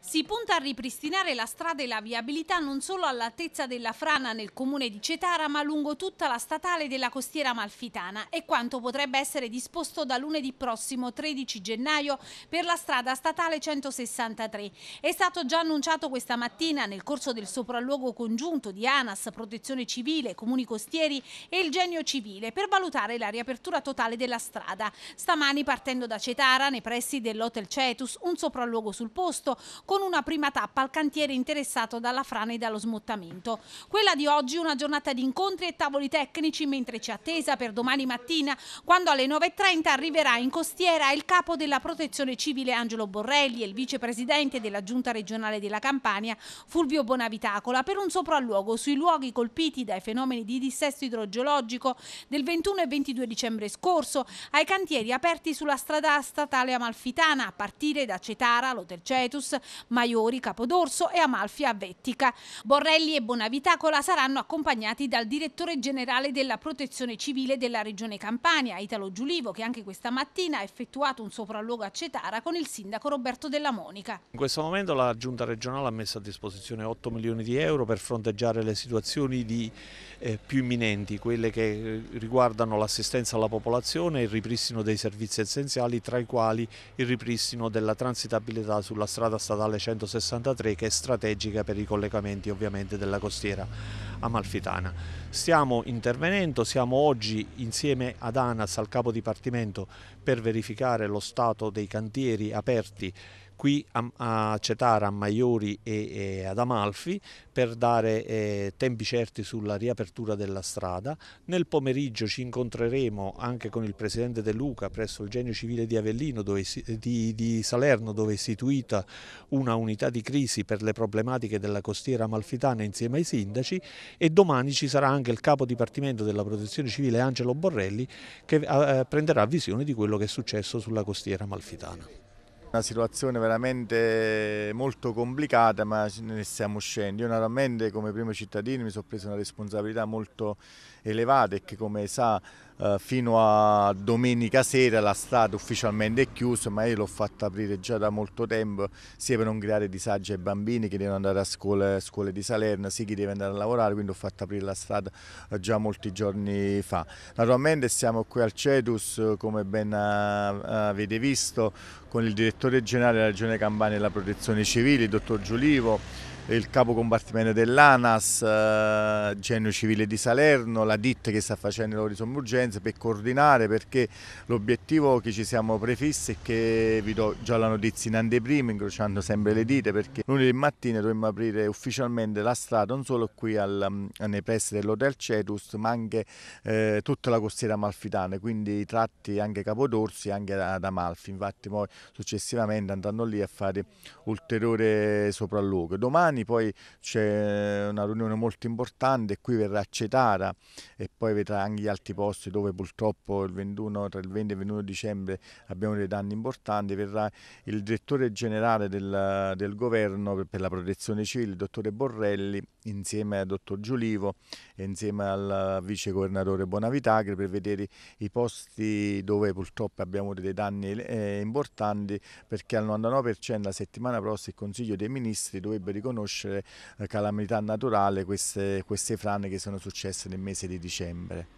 Si punta a ripristinare la strada e la viabilità non solo all'altezza della frana nel comune di Cetara, ma lungo tutta la statale della costiera malfitana e quanto potrebbe essere disposto da lunedì prossimo 13 gennaio per la strada statale 163. È stato già annunciato questa mattina nel corso del sopralluogo congiunto di ANAS, Protezione Civile, Comuni Costieri e il Genio Civile per valutare la riapertura totale della strada. Stamani partendo da Cetara, nei pressi dell'Hotel Cetus, un sopralluogo sul posto con una prima tappa al cantiere interessato dalla frana e dallo smottamento. Quella di oggi una giornata di incontri e tavoli tecnici mentre ci attesa per domani mattina quando alle 9.30 arriverà in costiera il capo della protezione civile Angelo Borrelli e il vicepresidente della giunta regionale della Campania Fulvio Bonavitacola per un sopralluogo sui luoghi colpiti dai fenomeni di dissesto idrogeologico del 21 e 22 dicembre scorso ai cantieri aperti sulla strada statale amalfitana a partire da Cetara, l'Hotel Cetus, Maiori, Capodorso e Amalfia Vettica. Borrelli e Bonavitacola saranno accompagnati dal direttore generale della protezione civile della regione Campania, Italo Giulivo, che anche questa mattina ha effettuato un sopralluogo a Cetara con il sindaco Roberto Della Monica. In questo momento la giunta regionale ha messo a disposizione 8 milioni di euro per fronteggiare le situazioni di, eh, più imminenti, quelle che eh, riguardano l'assistenza alla popolazione e il ripristino dei servizi essenziali, tra i quali il ripristino della transitabilità sulla strada statale statale 163 che è strategica per i collegamenti ovviamente della costiera amalfitana. Stiamo intervenendo, siamo oggi insieme ad ANAS al capo dipartimento per verificare lo stato dei cantieri aperti qui a, a Cetara, a Maiori e, e ad Amalfi per dare eh, tempi certi sulla riapertura della strada. Nel pomeriggio ci incontreremo anche con il Presidente De Luca presso il Genio Civile di, Avellino, dove, di, di Salerno dove è istituita una unità di crisi per le problematiche della costiera amalfitana insieme ai sindaci e domani ci sarà anche il Capo Dipartimento della Protezione Civile Angelo Borrelli che eh, prenderà visione di quello che è successo sulla costiera amalfitana. Una situazione veramente molto complicata ma ne stiamo uscendo. Io naturalmente come primo cittadino mi sono preso una responsabilità molto elevata e che come sa eh, fino a domenica sera la strada ufficialmente è chiusa ma io l'ho fatta aprire già da molto tempo sia per non creare disagi ai bambini che devono andare a scuole, scuole di Salerno sia chi deve andare a lavorare quindi ho fatto aprire la strada eh, già molti giorni fa naturalmente siamo qui al Cetus eh, come ben avete visto con il direttore generale della regione Campania e la protezione civile il dottor Giulivo il capo combattimento dell'ANAS, eh, Genio Civile di Salerno, la ditta che sta facendo le sommergenze per coordinare perché l'obiettivo che ci siamo prefissi è che vi do già la notizia in anteprima, incrociando sempre le dita perché lunedì mattina dovremmo aprire ufficialmente la strada non solo qui al, mm, nei pressi dell'Hotel Cetus ma anche eh, tutta la costiera amalfitana, quindi i tratti anche Capodorsi e anche ad Amalfi, infatti poi successivamente andranno lì a fare ulteriore sopralluogo. Domani domani poi c'è una riunione molto importante, qui verrà accettata e poi vedrà anche gli altri posti dove purtroppo il 21, tra il 20 e il 21 dicembre abbiamo dei danni importanti, verrà il direttore generale del, del governo per, la protezione civile, il dottore Borrelli, insieme al dottor Giulivo e insieme al vice governatore Bonavitagri per vedere i posti dove purtroppo abbiamo dei danni eh, importanti perché al 99% la settimana prossima il Consiglio dei Ministri dovrebbe riconoscere riconoscere eh, calamità naturale queste, queste frane che sono successe nel mese di dicembre.